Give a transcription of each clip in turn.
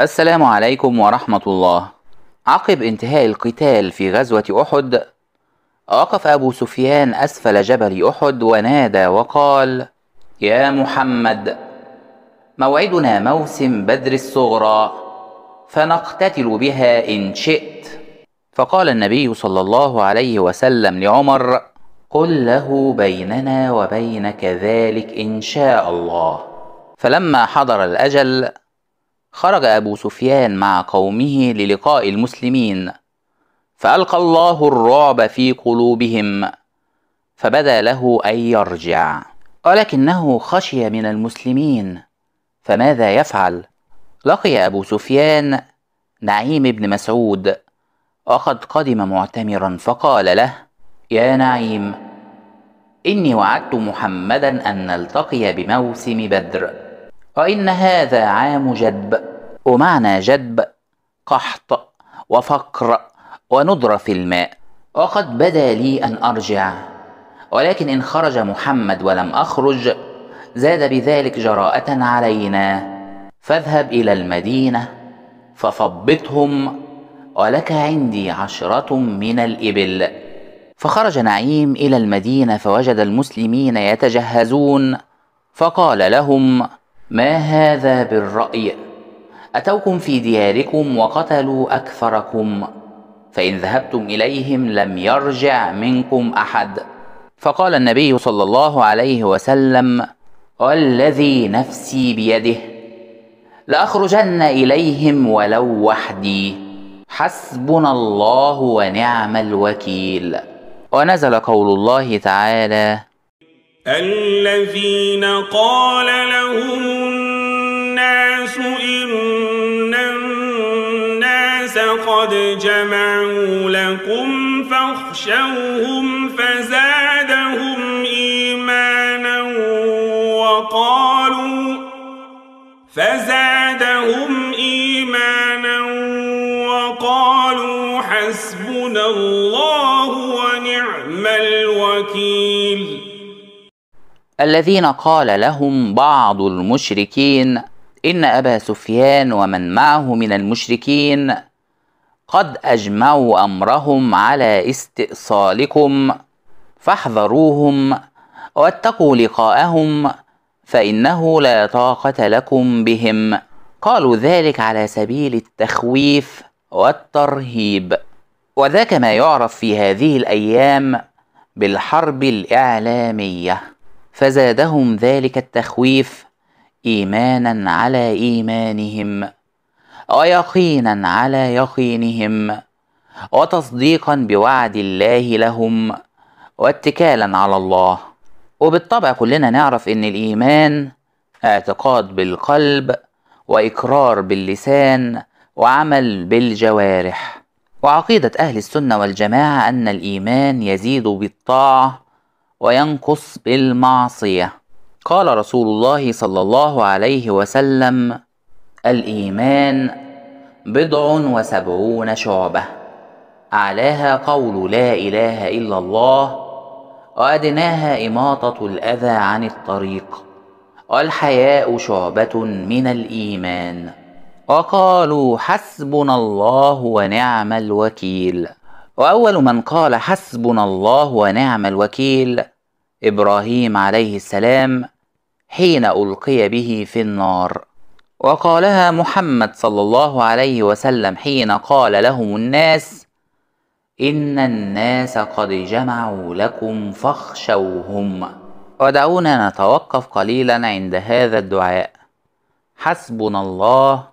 السلام عليكم ورحمة الله عقب انتهاء القتال في غزوة أحد وقف أبو سفيان أسفل جبل أحد ونادى وقال يا محمد موعدنا موسم بدر الصغرى فنقتتل بها إن شئت فقال النبي صلى الله عليه وسلم لعمر قل له بيننا وبينك ذلك إن شاء الله فلما حضر الأجل خرج أبو سفيان مع قومه للقاء المسلمين فألقى الله الرعب في قلوبهم فبدا له أن يرجع ولكنه خشي من المسلمين فماذا يفعل؟ لقي أبو سفيان نعيم بن مسعود وقد قدم معتمرا فقال له يا نعيم إني وعدت محمدا أن نلتقي بموسم بدر وإن هذا عام جدب ومعنى جدب قحط وفقر وندرة في الماء وقد بدا لي أن أرجع ولكن إن خرج محمد ولم أخرج زاد بذلك جراءة علينا فاذهب إلى المدينة فثبطهم ولك عندي عشرة من الإبل فخرج نعيم إلى المدينة فوجد المسلمين يتجهزون فقال لهم ما هذا بالرأي أتوكم في دياركم وقتلوا أكثركم فإن ذهبتم إليهم لم يرجع منكم أحد فقال النبي صلى الله عليه وسلم والذي نفسي بيده لأخرجن إليهم ولو وحدي حسبنا الله ونعم الوكيل ونزل قول الله تعالى الذين قال لهم الناس إن قد جمعوا لكم فاخشوهم فزادهم إيمانا وقالوا فزادهم إيمانا وقالوا حسبنا الله ونعم الوكيل الذين قال لهم بعض المشركين إن أبا سفيان ومن معه من المشركين قد أجمعوا أمرهم على استئصالكم فاحذروهم واتقوا لقاءهم فإنه لا طاقة لكم بهم قالوا ذلك على سبيل التخويف والترهيب وذاك ما يعرف في هذه الأيام بالحرب الإعلامية فزادهم ذلك التخويف إيمانا على إيمانهم ويقينا على يقينهم وتصديقا بوعد الله لهم واتكالا على الله وبالطبع كلنا نعرف ان الايمان اعتقاد بالقلب واقرار باللسان وعمل بالجوارح وعقيده اهل السنه والجماعه ان الايمان يزيد بالطاعه وينقص بالمعصيه قال رسول الله صلى الله عليه وسلم الإيمان بضع وسبعون شعبة أعلاها قول لا إله إلا الله وأدناها إماطة الأذى عن الطريق والحياء شعبة من الإيمان وقالوا حسبنا الله ونعم الوكيل وأول من قال حسبنا الله ونعم الوكيل إبراهيم عليه السلام حين ألقي به في النار وقالها محمد صلى الله عليه وسلم حين قال لهم الناس ان الناس قد جمعوا لكم فاخشوهم ودعونا نتوقف قليلا عند هذا الدعاء حسبنا الله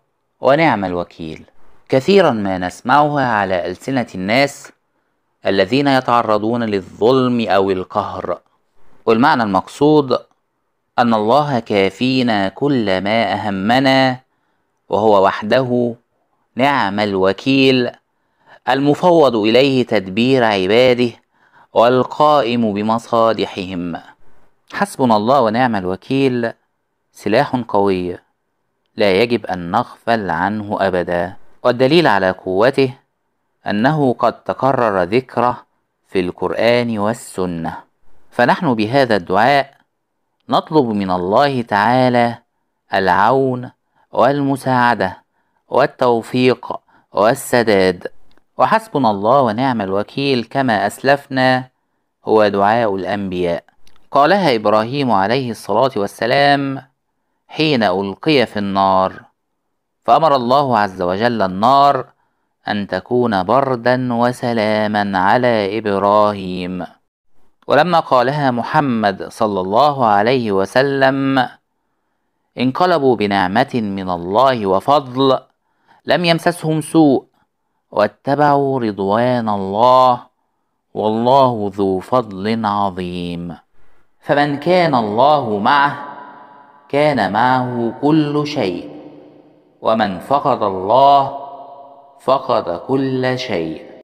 ونعم الوكيل كثيرا ما نسمعها على السنه الناس الذين يتعرضون للظلم او القهر والمعنى المقصود أن الله كافينا كل ما أهمنا وهو وحده نعم الوكيل المفوض إليه تدبير عباده والقائم بمصالحهم حسبنا الله ونعم الوكيل سلاح قوي لا يجب أن نغفل عنه أبدا والدليل على قوته أنه قد تكرر ذكره في القرآن والسنة فنحن بهذا الدعاء نطلب من الله تعالى العون والمساعدة والتوفيق والسداد وحسبنا الله ونعم الوكيل كما أسلفنا هو دعاء الأنبياء قالها إبراهيم عليه الصلاة والسلام حين ألقي في النار فأمر الله عز وجل النار أن تكون بردا وسلاما على إبراهيم ولما قالها محمد صلى الله عليه وسلم انقلبوا بنعمة من الله وفضل لم يمسسهم سوء واتبعوا رضوان الله والله ذو فضل عظيم فمن كان الله معه كان معه كل شيء ومن فقد الله فقد كل شيء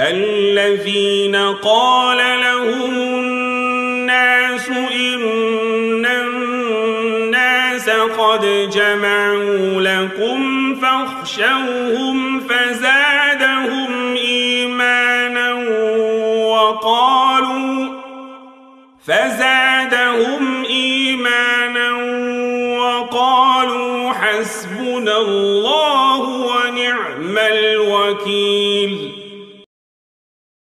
الذين قال لهم الناس إن الناس قد جمعوا لكم فاخشوهم فزادهم إيمانا وقالوا فزادهم إيمانا وقالوا حسبنا الله ونعم الوكيل